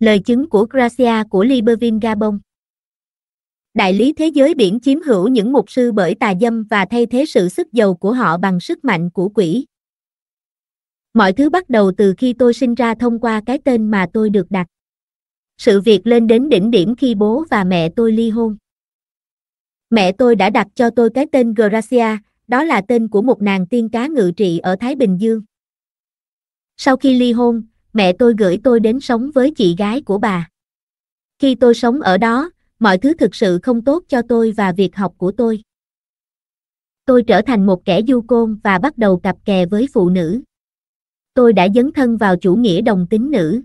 Lời chứng của Gracia của Libervin Gabon Đại lý thế giới biển chiếm hữu những mục sư bởi tà dâm và thay thế sự sức giàu của họ bằng sức mạnh của quỷ. Mọi thứ bắt đầu từ khi tôi sinh ra thông qua cái tên mà tôi được đặt. Sự việc lên đến đỉnh điểm khi bố và mẹ tôi ly hôn. Mẹ tôi đã đặt cho tôi cái tên Gracia, đó là tên của một nàng tiên cá ngự trị ở Thái Bình Dương. Sau khi ly hôn, mẹ tôi gửi tôi đến sống với chị gái của bà. Khi tôi sống ở đó, mọi thứ thực sự không tốt cho tôi và việc học của tôi. Tôi trở thành một kẻ du côn và bắt đầu cặp kè với phụ nữ. Tôi đã dấn thân vào chủ nghĩa đồng tính nữ.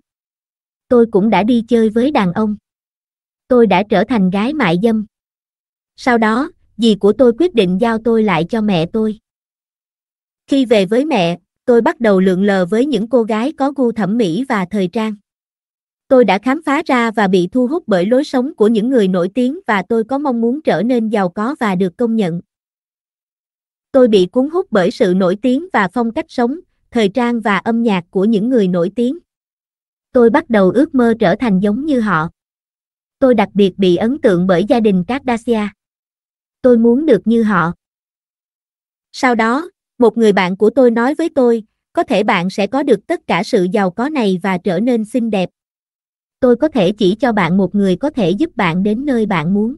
Tôi cũng đã đi chơi với đàn ông. Tôi đã trở thành gái mại dâm. Sau đó, dì của tôi quyết định giao tôi lại cho mẹ tôi. Khi về với mẹ, tôi bắt đầu lượn lờ với những cô gái có gu thẩm mỹ và thời trang. Tôi đã khám phá ra và bị thu hút bởi lối sống của những người nổi tiếng và tôi có mong muốn trở nên giàu có và được công nhận. Tôi bị cuốn hút bởi sự nổi tiếng và phong cách sống, thời trang và âm nhạc của những người nổi tiếng. Tôi bắt đầu ước mơ trở thành giống như họ. Tôi đặc biệt bị ấn tượng bởi gia đình Kardashian. Tôi muốn được như họ. Sau đó, một người bạn của tôi nói với tôi, có thể bạn sẽ có được tất cả sự giàu có này và trở nên xinh đẹp. Tôi có thể chỉ cho bạn một người có thể giúp bạn đến nơi bạn muốn.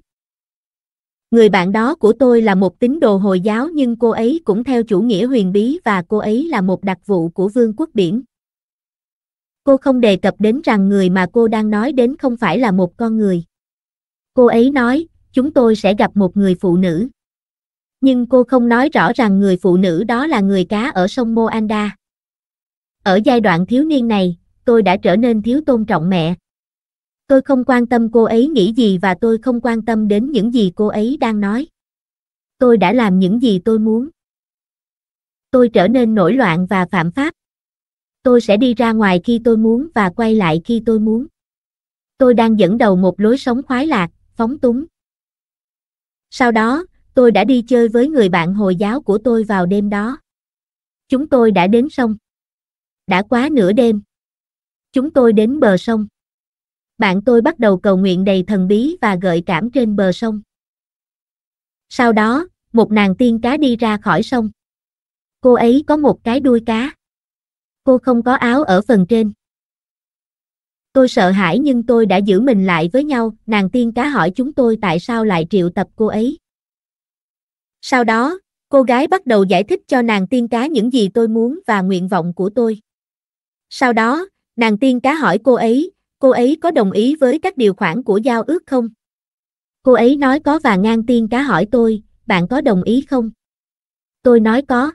Người bạn đó của tôi là một tín đồ Hồi giáo nhưng cô ấy cũng theo chủ nghĩa huyền bí và cô ấy là một đặc vụ của vương quốc biển. Cô không đề cập đến rằng người mà cô đang nói đến không phải là một con người. Cô ấy nói, chúng tôi sẽ gặp một người phụ nữ nhưng cô không nói rõ rằng người phụ nữ đó là người cá ở sông Moanda. Ở giai đoạn thiếu niên này, tôi đã trở nên thiếu tôn trọng mẹ. Tôi không quan tâm cô ấy nghĩ gì và tôi không quan tâm đến những gì cô ấy đang nói. Tôi đã làm những gì tôi muốn. Tôi trở nên nổi loạn và phạm pháp. Tôi sẽ đi ra ngoài khi tôi muốn và quay lại khi tôi muốn. Tôi đang dẫn đầu một lối sống khoái lạc, phóng túng. Sau đó, tôi đã đi chơi với người bạn Hồi giáo của tôi vào đêm đó. Chúng tôi đã đến sông. Đã quá nửa đêm. Chúng tôi đến bờ sông. Bạn tôi bắt đầu cầu nguyện đầy thần bí và gợi cảm trên bờ sông. Sau đó, một nàng tiên cá đi ra khỏi sông. Cô ấy có một cái đuôi cá. Cô không có áo ở phần trên. Tôi sợ hãi nhưng tôi đã giữ mình lại với nhau, nàng tiên cá hỏi chúng tôi tại sao lại triệu tập cô ấy. Sau đó, cô gái bắt đầu giải thích cho nàng tiên cá những gì tôi muốn và nguyện vọng của tôi. Sau đó, nàng tiên cá hỏi cô ấy, cô ấy có đồng ý với các điều khoản của giao ước không? Cô ấy nói có và ngang tiên cá hỏi tôi, bạn có đồng ý không? Tôi nói có.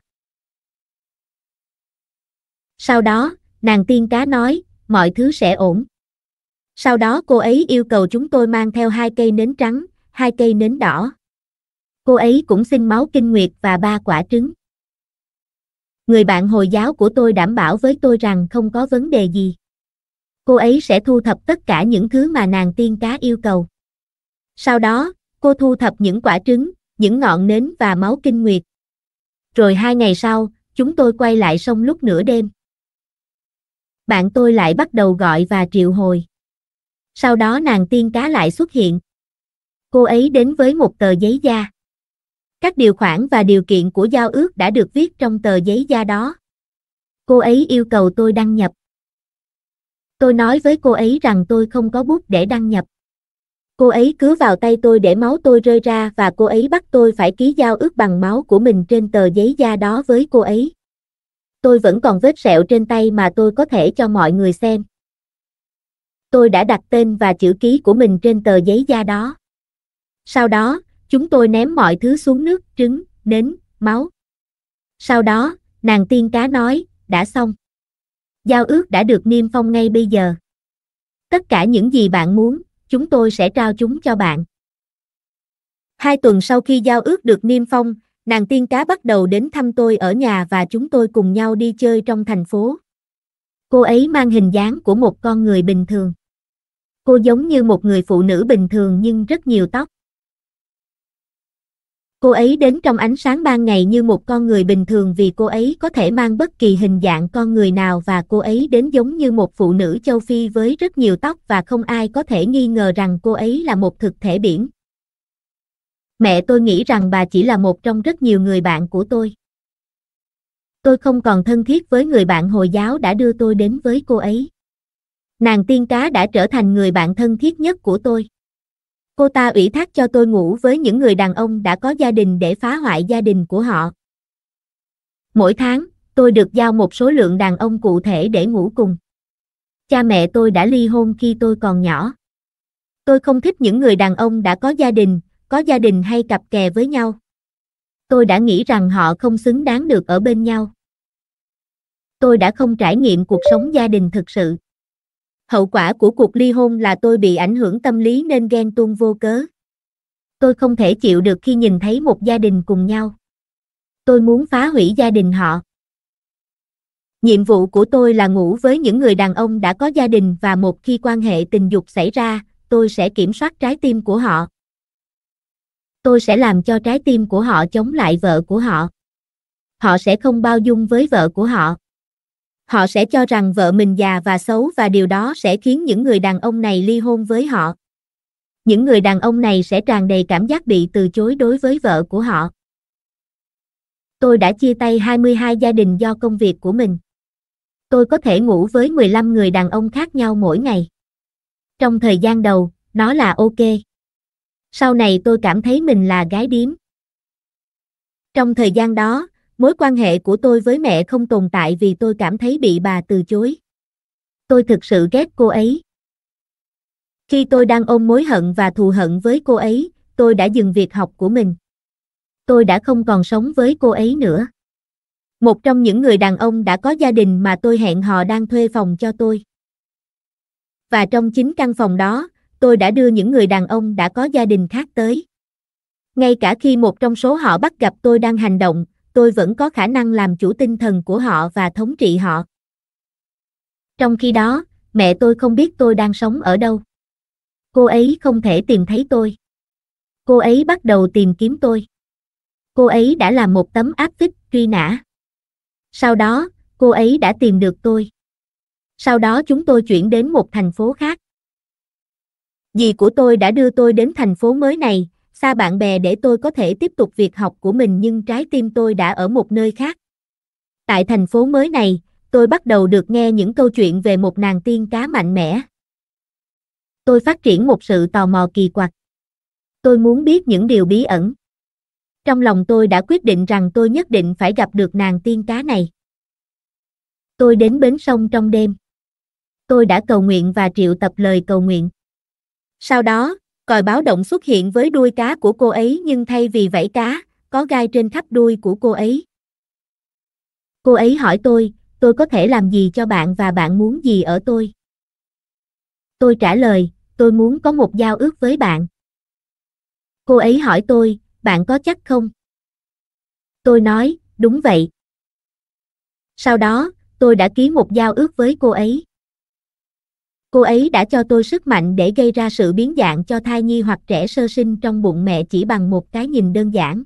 Sau đó, nàng tiên cá nói, mọi thứ sẽ ổn. Sau đó cô ấy yêu cầu chúng tôi mang theo hai cây nến trắng, hai cây nến đỏ cô ấy cũng xin máu kinh nguyệt và ba quả trứng. Người bạn Hồi giáo của tôi đảm bảo với tôi rằng không có vấn đề gì. Cô ấy sẽ thu thập tất cả những thứ mà nàng tiên cá yêu cầu. Sau đó, cô thu thập những quả trứng, những ngọn nến và máu kinh nguyệt. Rồi hai ngày sau, chúng tôi quay lại sông lúc nửa đêm. Bạn tôi lại bắt đầu gọi và triệu hồi. Sau đó nàng tiên cá lại xuất hiện. Cô ấy đến với một tờ giấy da. Các điều khoản và điều kiện của giao ước đã được viết trong tờ giấy da đó. Cô ấy yêu cầu tôi đăng nhập. Tôi nói với cô ấy rằng tôi không có bút để đăng nhập. Cô ấy cứ vào tay tôi để máu tôi rơi ra và cô ấy bắt tôi phải ký giao ước bằng máu của mình trên tờ giấy da đó với cô ấy. Tôi vẫn còn vết sẹo trên tay mà tôi có thể cho mọi người xem. Tôi đã đặt tên và chữ ký của mình trên tờ giấy da đó. Sau đó, Chúng tôi ném mọi thứ xuống nước, trứng, nến, máu. Sau đó, nàng tiên cá nói, đã xong. Giao ước đã được niêm phong ngay bây giờ. Tất cả những gì bạn muốn, chúng tôi sẽ trao chúng cho bạn. Hai tuần sau khi giao ước được niêm phong, nàng tiên cá bắt đầu đến thăm tôi ở nhà và chúng tôi cùng nhau đi chơi trong thành phố. Cô ấy mang hình dáng của một con người bình thường. Cô giống như một người phụ nữ bình thường nhưng rất nhiều tóc. Cô ấy đến trong ánh sáng ban ngày như một con người bình thường vì cô ấy có thể mang bất kỳ hình dạng con người nào và cô ấy đến giống như một phụ nữ châu Phi với rất nhiều tóc và không ai có thể nghi ngờ rằng cô ấy là một thực thể biển. Mẹ tôi nghĩ rằng bà chỉ là một trong rất nhiều người bạn của tôi. Tôi không còn thân thiết với người bạn Hồi giáo đã đưa tôi đến với cô ấy. Nàng tiên cá đã trở thành người bạn thân thiết nhất của tôi. Cô ta ủy thác cho tôi ngủ với những người đàn ông đã có gia đình để phá hoại gia đình của họ. Mỗi tháng, tôi được giao một số lượng đàn ông cụ thể để ngủ cùng. Cha mẹ tôi đã ly hôn khi tôi còn nhỏ. Tôi không thích những người đàn ông đã có gia đình, có gia đình hay cặp kè với nhau. Tôi đã nghĩ rằng họ không xứng đáng được ở bên nhau. Tôi đã không trải nghiệm cuộc sống gia đình thực sự. Hậu quả của cuộc ly hôn là tôi bị ảnh hưởng tâm lý nên ghen tuông vô cớ. Tôi không thể chịu được khi nhìn thấy một gia đình cùng nhau. Tôi muốn phá hủy gia đình họ. Nhiệm vụ của tôi là ngủ với những người đàn ông đã có gia đình và một khi quan hệ tình dục xảy ra, tôi sẽ kiểm soát trái tim của họ. Tôi sẽ làm cho trái tim của họ chống lại vợ của họ. Họ sẽ không bao dung với vợ của họ họ sẽ cho rằng vợ mình già và xấu và điều đó sẽ khiến những người đàn ông này ly hôn với họ. Những người đàn ông này sẽ tràn đầy cảm giác bị từ chối đối với vợ của họ. Tôi đã chia tay 22 gia đình do công việc của mình. Tôi có thể ngủ với 15 người đàn ông khác nhau mỗi ngày. Trong thời gian đầu, nó là ok. Sau này tôi cảm thấy mình là gái điếm. Trong thời gian đó, Mối quan hệ của tôi với mẹ không tồn tại vì tôi cảm thấy bị bà từ chối. Tôi thực sự ghét cô ấy. Khi tôi đang ôm mối hận và thù hận với cô ấy, tôi đã dừng việc học của mình. Tôi đã không còn sống với cô ấy nữa. Một trong những người đàn ông đã có gia đình mà tôi hẹn hò đang thuê phòng cho tôi. Và trong chính căn phòng đó, tôi đã đưa những người đàn ông đã có gia đình khác tới. Ngay cả khi một trong số họ bắt gặp tôi đang hành động, tôi vẫn có khả năng làm chủ tinh thần của họ và thống trị họ. Trong khi đó, mẹ tôi không biết tôi đang sống ở đâu. Cô ấy không thể tìm thấy tôi. Cô ấy bắt đầu tìm kiếm tôi. Cô ấy đã làm một tấm áp phích truy nã. Sau đó, cô ấy đã tìm được tôi. Sau đó chúng tôi chuyển đến một thành phố khác. Dì của tôi đã đưa tôi đến thành phố mới này, xa bạn bè để tôi có thể tiếp tục việc học của mình nhưng trái tim tôi đã ở một nơi khác. Tại thành phố mới này, tôi bắt đầu được nghe những câu chuyện về một nàng tiên cá mạnh mẽ. Tôi phát triển một sự tò mò kỳ quặc. Tôi muốn biết những điều bí ẩn. Trong lòng tôi đã quyết định rằng tôi nhất định phải gặp được nàng tiên cá này. Tôi đến bến sông trong đêm. Tôi đã cầu nguyện và triệu tập lời cầu nguyện. Sau đó, còi báo động xuất hiện với đuôi cá của cô ấy nhưng thay vì vảy cá, có gai trên khắp đuôi của cô ấy. Cô ấy hỏi tôi, tôi có thể làm gì cho bạn và bạn muốn gì ở tôi? Tôi trả lời, tôi muốn có một giao ước với bạn. Cô ấy hỏi tôi, bạn có chắc không? Tôi nói, đúng vậy. Sau đó, tôi đã ký một giao ước với cô ấy. Cô ấy đã cho tôi sức mạnh để gây ra sự biến dạng cho thai nhi hoặc trẻ sơ sinh trong bụng mẹ chỉ bằng một cái nhìn đơn giản.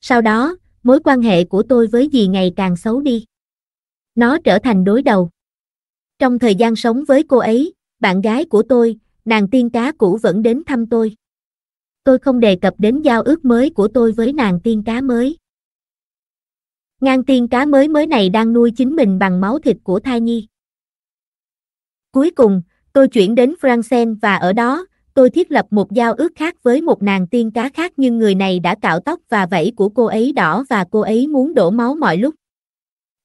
Sau đó, mối quan hệ của tôi với dì ngày càng xấu đi. Nó trở thành đối đầu. Trong thời gian sống với cô ấy, bạn gái của tôi, nàng tiên cá cũ vẫn đến thăm tôi. Tôi không đề cập đến giao ước mới của tôi với nàng tiên cá mới. Ngang tiên cá mới mới này đang nuôi chính mình bằng máu thịt của thai nhi. Cuối cùng, tôi chuyển đến Francen và ở đó, tôi thiết lập một giao ước khác với một nàng tiên cá khác nhưng người này đã cạo tóc và vẫy của cô ấy đỏ và cô ấy muốn đổ máu mọi lúc.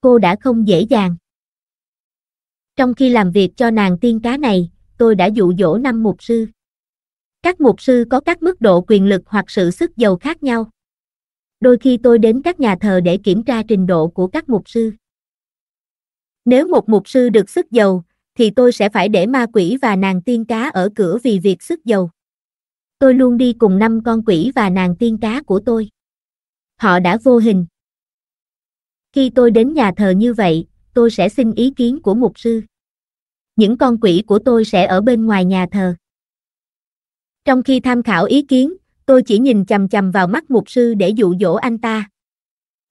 Cô đã không dễ dàng. Trong khi làm việc cho nàng tiên cá này, tôi đã dụ dỗ năm mục sư. Các mục sư có các mức độ quyền lực hoặc sự sức giàu khác nhau. Đôi khi tôi đến các nhà thờ để kiểm tra trình độ của các mục sư. Nếu một mục sư được sức giàu, thì tôi sẽ phải để ma quỷ và nàng tiên cá ở cửa vì việc sức dầu. Tôi luôn đi cùng năm con quỷ và nàng tiên cá của tôi. Họ đã vô hình. Khi tôi đến nhà thờ như vậy, tôi sẽ xin ý kiến của mục sư. Những con quỷ của tôi sẽ ở bên ngoài nhà thờ. Trong khi tham khảo ý kiến, tôi chỉ nhìn chằm chằm vào mắt mục sư để dụ dỗ anh ta.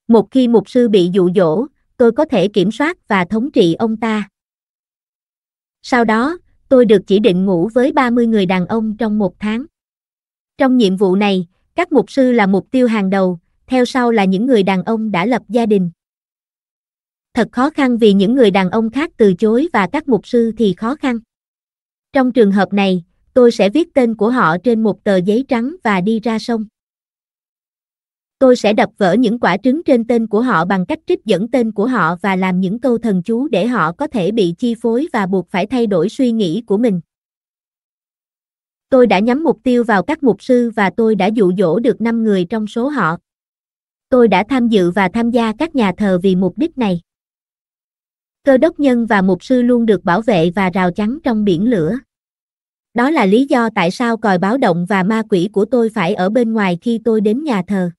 Một khi mục sư bị dụ dỗ, tôi có thể kiểm soát và thống trị ông ta. Sau đó, tôi được chỉ định ngủ với 30 người đàn ông trong một tháng. Trong nhiệm vụ này, các mục sư là mục tiêu hàng đầu, theo sau là những người đàn ông đã lập gia đình. Thật khó khăn vì những người đàn ông khác từ chối và các mục sư thì khó khăn. Trong trường hợp này, tôi sẽ viết tên của họ trên một tờ giấy trắng và đi ra sông. Tôi sẽ đập vỡ những quả trứng trên tên của họ bằng cách trích dẫn tên của họ và làm những câu thần chú để họ có thể bị chi phối và buộc phải thay đổi suy nghĩ của mình. Tôi đã nhắm mục tiêu vào các mục sư và tôi đã dụ dỗ được 5 người trong số họ. Tôi đã tham dự và tham gia các nhà thờ vì mục đích này. Cơ đốc nhân và mục sư luôn được bảo vệ và rào chắn trong biển lửa. Đó là lý do tại sao còi báo động và ma quỷ của tôi phải ở bên ngoài khi tôi đến nhà thờ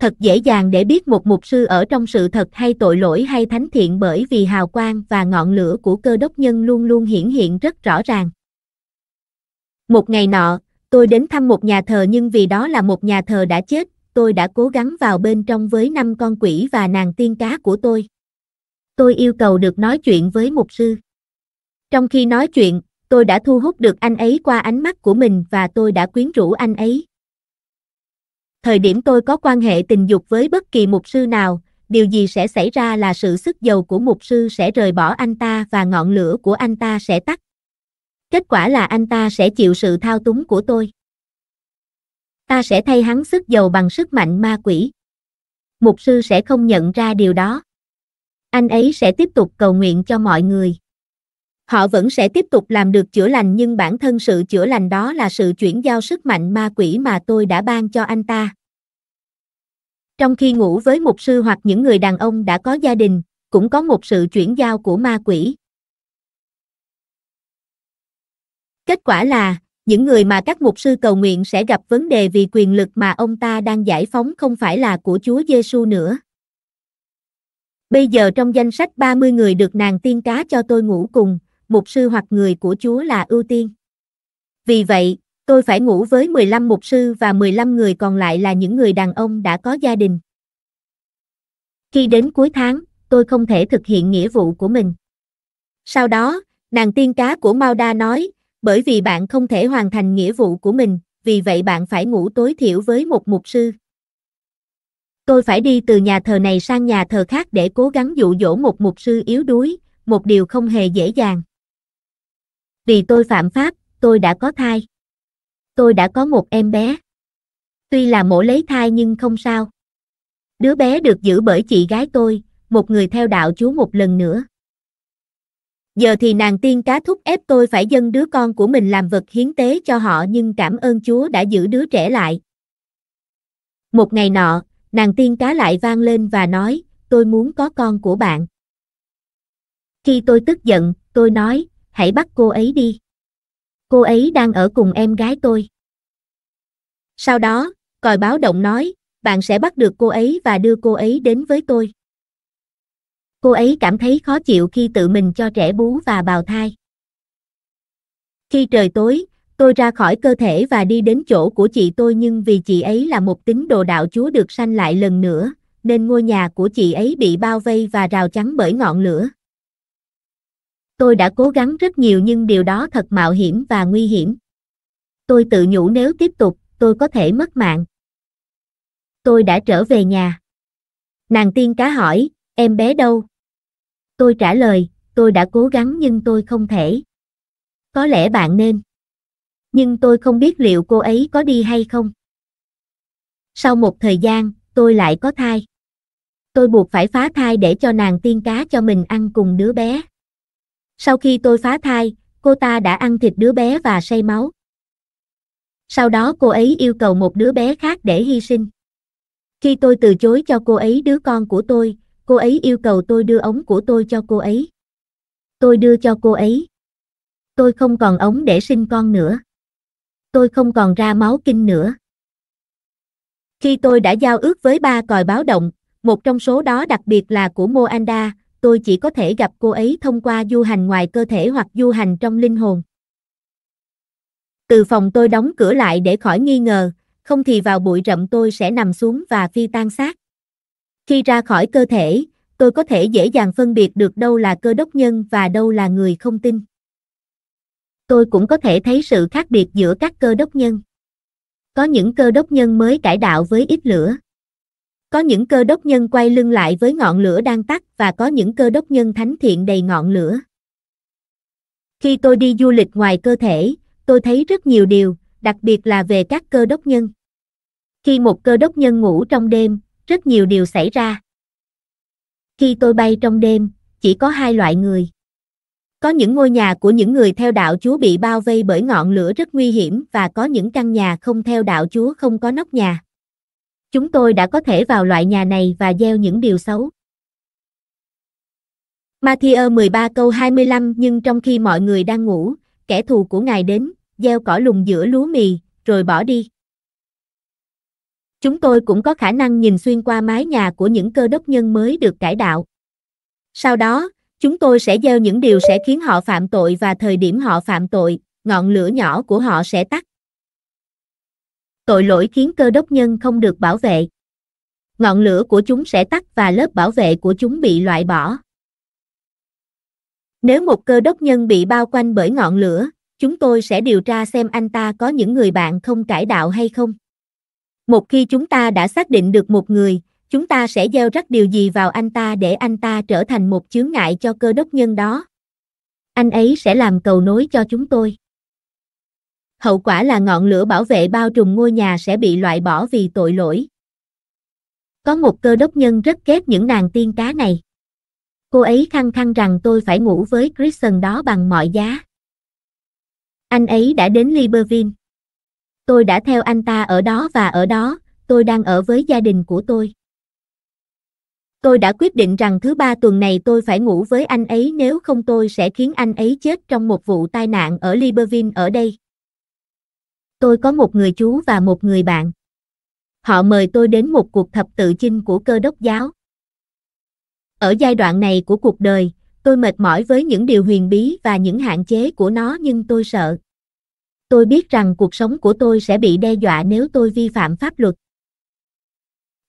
thật dễ dàng để biết một mục sư ở trong sự thật hay tội lỗi hay thánh thiện bởi vì hào quang và ngọn lửa của cơ đốc nhân luôn luôn hiển hiện rất rõ ràng. Một ngày nọ, tôi đến thăm một nhà thờ nhưng vì đó là một nhà thờ đã chết, tôi đã cố gắng vào bên trong với năm con quỷ và nàng tiên cá của tôi. Tôi yêu cầu được nói chuyện với mục sư. Trong khi nói chuyện, tôi đã thu hút được anh ấy qua ánh mắt của mình và tôi đã quyến rũ anh ấy thời điểm tôi có quan hệ tình dục với bất kỳ mục sư nào, điều gì sẽ xảy ra là sự sức dầu của mục sư sẽ rời bỏ anh ta và ngọn lửa của anh ta sẽ tắt. Kết quả là anh ta sẽ chịu sự thao túng của tôi. Ta sẽ thay hắn sức dầu bằng sức mạnh ma quỷ. Mục sư sẽ không nhận ra điều đó. Anh ấy sẽ tiếp tục cầu nguyện cho mọi người. Họ vẫn sẽ tiếp tục làm được chữa lành nhưng bản thân sự chữa lành đó là sự chuyển giao sức mạnh ma quỷ mà tôi đã ban cho anh ta. Trong khi ngủ với mục sư hoặc những người đàn ông đã có gia đình, cũng có một sự chuyển giao của ma quỷ. Kết quả là, những người mà các mục sư cầu nguyện sẽ gặp vấn đề vì quyền lực mà ông ta đang giải phóng không phải là của Chúa Giêsu nữa. Bây giờ trong danh sách 30 người được nàng tiên cá cho tôi ngủ cùng, mục sư hoặc người của Chúa là ưu tiên. Vì vậy, tôi phải ngủ với 15 mục sư và 15 người còn lại là những người đàn ông đã có gia đình. Khi đến cuối tháng, tôi không thể thực hiện nghĩa vụ của mình. Sau đó, nàng tiên cá của Mauda nói, bởi vì bạn không thể hoàn thành nghĩa vụ của mình, vì vậy bạn phải ngủ tối thiểu với một mục sư. Tôi phải đi từ nhà thờ này sang nhà thờ khác để cố gắng dụ dỗ một mục sư yếu đuối, một điều không hề dễ dàng vì tôi phạm pháp, tôi đã có thai. Tôi đã có một em bé. Tuy là mổ lấy thai nhưng không sao. Đứa bé được giữ bởi chị gái tôi, một người theo đạo Chúa một lần nữa. Giờ thì nàng tiên cá thúc ép tôi phải dâng đứa con của mình làm vật hiến tế cho họ nhưng cảm ơn Chúa đã giữ đứa trẻ lại. Một ngày nọ, nàng tiên cá lại vang lên và nói, tôi muốn có con của bạn. Khi tôi tức giận, tôi nói, hãy bắt cô ấy đi. Cô ấy đang ở cùng em gái tôi. Sau đó, còi báo động nói, bạn sẽ bắt được cô ấy và đưa cô ấy đến với tôi. Cô ấy cảm thấy khó chịu khi tự mình cho trẻ bú và bào thai. Khi trời tối, tôi ra khỏi cơ thể và đi đến chỗ của chị tôi nhưng vì chị ấy là một tín đồ đạo Chúa được sanh lại lần nữa, nên ngôi nhà của chị ấy bị bao vây và rào chắn bởi ngọn lửa. Tôi đã cố gắng rất nhiều nhưng điều đó thật mạo hiểm và nguy hiểm. Tôi tự nhủ nếu tiếp tục, tôi có thể mất mạng. Tôi đã trở về nhà. Nàng tiên cá hỏi, em bé đâu? Tôi trả lời, tôi đã cố gắng nhưng tôi không thể. Có lẽ bạn nên. Nhưng tôi không biết liệu cô ấy có đi hay không. Sau một thời gian, tôi lại có thai. Tôi buộc phải phá thai để cho nàng tiên cá cho mình ăn cùng đứa bé. Sau khi tôi phá thai, cô ta đã ăn thịt đứa bé và say máu. Sau đó cô ấy yêu cầu một đứa bé khác để hy sinh. Khi tôi từ chối cho cô ấy đứa con của tôi, cô ấy yêu cầu tôi đưa ống của tôi cho cô ấy. Tôi đưa cho cô ấy. Tôi không còn ống để sinh con nữa. Tôi không còn ra máu kinh nữa. Khi tôi đã giao ước với ba còi báo động, một trong số đó đặc biệt là của Moanda, tôi chỉ có thể gặp cô ấy thông qua du hành ngoài cơ thể hoặc du hành trong linh hồn. Từ phòng tôi đóng cửa lại để khỏi nghi ngờ, không thì vào bụi rậm tôi sẽ nằm xuống và phi tan xác. Khi ra khỏi cơ thể, tôi có thể dễ dàng phân biệt được đâu là cơ đốc nhân và đâu là người không tin. Tôi cũng có thể thấy sự khác biệt giữa các cơ đốc nhân. Có những cơ đốc nhân mới cải đạo với ít lửa. Có những cơ đốc nhân quay lưng lại với ngọn lửa đang tắt và có những cơ đốc nhân thánh thiện đầy ngọn lửa. Khi tôi đi du lịch ngoài cơ thể, tôi thấy rất nhiều điều, đặc biệt là về các cơ đốc nhân. Khi một cơ đốc nhân ngủ trong đêm, rất nhiều điều xảy ra. Khi tôi bay trong đêm, chỉ có hai loại người. Có những ngôi nhà của những người theo đạo Chúa bị bao vây bởi ngọn lửa rất nguy hiểm và có những căn nhà không theo đạo Chúa không có nóc nhà chúng tôi đã có thể vào loại nhà này và gieo những điều xấu. Matthew 13 câu 25 Nhưng trong khi mọi người đang ngủ, kẻ thù của ngài đến, gieo cỏ lùng giữa lúa mì, rồi bỏ đi. Chúng tôi cũng có khả năng nhìn xuyên qua mái nhà của những cơ đốc nhân mới được cải đạo. Sau đó, chúng tôi sẽ gieo những điều sẽ khiến họ phạm tội và thời điểm họ phạm tội, ngọn lửa nhỏ của họ sẽ tắt tội lỗi khiến cơ đốc nhân không được bảo vệ. Ngọn lửa của chúng sẽ tắt và lớp bảo vệ của chúng bị loại bỏ. Nếu một cơ đốc nhân bị bao quanh bởi ngọn lửa, chúng tôi sẽ điều tra xem anh ta có những người bạn không cải đạo hay không. Một khi chúng ta đã xác định được một người, chúng ta sẽ gieo rắc điều gì vào anh ta để anh ta trở thành một chướng ngại cho cơ đốc nhân đó. Anh ấy sẽ làm cầu nối cho chúng tôi hậu quả là ngọn lửa bảo vệ bao trùm ngôi nhà sẽ bị loại bỏ vì tội lỗi. Có một cơ đốc nhân rất ghét những nàng tiên cá này. Cô ấy khăng khăng rằng tôi phải ngủ với Kristen đó bằng mọi giá. Anh ấy đã đến Liberville. Tôi đã theo anh ta ở đó và ở đó, tôi đang ở với gia đình của tôi. Tôi đã quyết định rằng thứ ba tuần này tôi phải ngủ với anh ấy nếu không tôi sẽ khiến anh ấy chết trong một vụ tai nạn ở Liberville ở đây tôi có một người chú và một người bạn. Họ mời tôi đến một cuộc thập tự chinh của cơ đốc giáo. Ở giai đoạn này của cuộc đời, tôi mệt mỏi với những điều huyền bí và những hạn chế của nó nhưng tôi sợ. Tôi biết rằng cuộc sống của tôi sẽ bị đe dọa nếu tôi vi phạm pháp luật.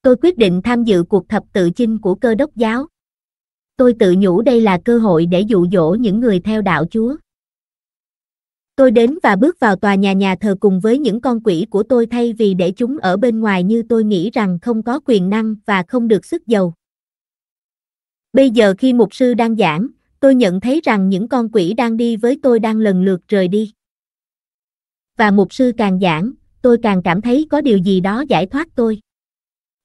Tôi quyết định tham dự cuộc thập tự chinh của cơ đốc giáo. Tôi tự nhủ đây là cơ hội để dụ dỗ những người theo đạo Chúa. Tôi đến và bước vào tòa nhà nhà thờ cùng với những con quỷ của tôi thay vì để chúng ở bên ngoài như tôi nghĩ rằng không có quyền năng và không được sức dầu Bây giờ khi mục sư đang giảng, tôi nhận thấy rằng những con quỷ đang đi với tôi đang lần lượt rời đi. Và mục sư càng giảng, tôi càng cảm thấy có điều gì đó giải thoát tôi.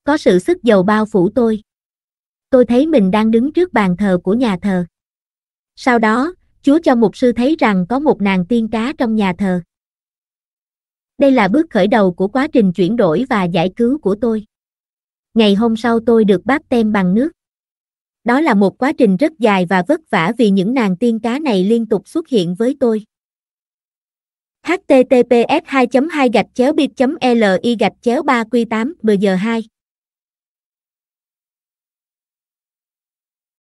Có sự sức dầu bao phủ tôi. Tôi thấy mình đang đứng trước bàn thờ của nhà thờ. Sau đó, Chúa cho mục sư thấy rằng có một nàng tiên cá trong nhà thờ. Đây là bước khởi đầu của quá trình chuyển đổi và giải cứu của tôi. Ngày hôm sau tôi được báp tem bằng nước. Đó là một quá trình rất dài và vất vả vì những nàng tiên cá này liên tục xuất hiện với tôi. https 2 2 bit li 3 q 8 10 2